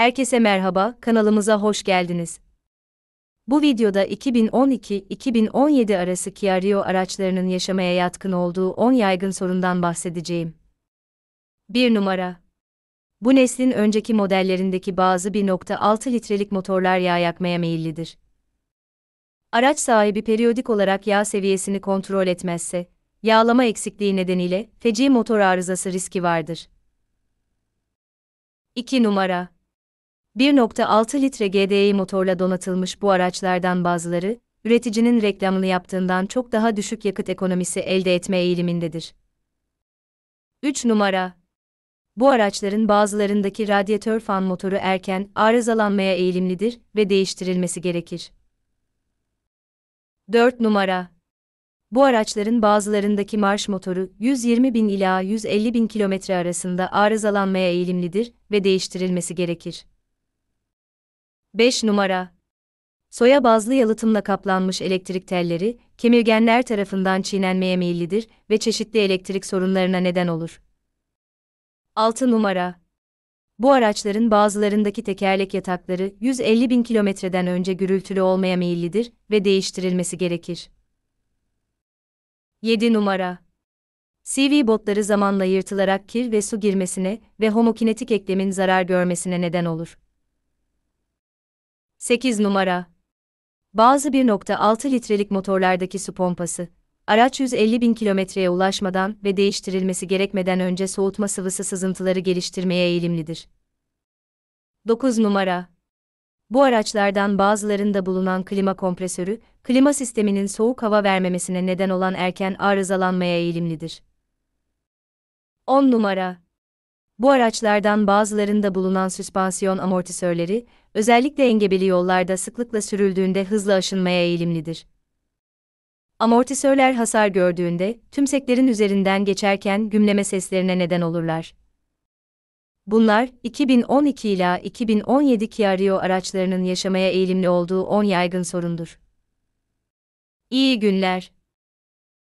Herkese merhaba, kanalımıza hoş geldiniz. Bu videoda 2012-2017 arası Kia Rio araçlarının yaşamaya yatkın olduğu 10 yaygın sorundan bahsedeceğim. 1 numara Bu neslin önceki modellerindeki bazı 1.6 litrelik motorlar yağ yakmaya meyillidir. Araç sahibi periyodik olarak yağ seviyesini kontrol etmezse, yağlama eksikliği nedeniyle feci motor arızası riski vardır. 2 numara 1.6 litre GDI motorla donatılmış bu araçlardan bazıları, üreticinin reklamını yaptığından çok daha düşük yakıt ekonomisi elde etme eğilimindedir. 3 numara Bu araçların bazılarındaki radyatör fan motoru erken arızalanmaya eğilimlidir ve değiştirilmesi gerekir. 4 numara Bu araçların bazılarındaki marş motoru 120 bin ila 150 bin kilometre arasında arızalanmaya eğilimlidir ve değiştirilmesi gerekir. 5 numara Soya bazlı yalıtımla kaplanmış elektrik telleri, kemirgenler tarafından çiğnenmeye meyillidir ve çeşitli elektrik sorunlarına neden olur. 6 numara Bu araçların bazılarındaki tekerlek yatakları 150 bin kilometreden önce gürültülü olmaya meyillidir ve değiştirilmesi gerekir. 7 numara CV botları zamanla yırtılarak kir ve su girmesine ve homokinetik eklemin zarar görmesine neden olur. 8 numara. Bazı 1.6 litrelik motorlardaki su pompası, araç 150 bin kilometreye ulaşmadan ve değiştirilmesi gerekmeden önce soğutma sıvısı sızıntıları geliştirmeye eğilimlidir. 9 numara. Bu araçlardan bazılarında bulunan klima kompresörü, klima sisteminin soğuk hava vermemesine neden olan erken arızalanmaya eğilimlidir. 10 numara bu araçlardan bazılarında bulunan süspansiyon amortisörleri, özellikle engebeli yollarda sıklıkla sürüldüğünde hızla aşınmaya eğilimlidir. Amortisörler hasar gördüğünde, tümseklerin üzerinden geçerken gümleme seslerine neden olurlar. Bunlar, 2012 ila 2017 Kia Rio araçlarının yaşamaya eğilimli olduğu 10 yaygın sorundur. İyi günler.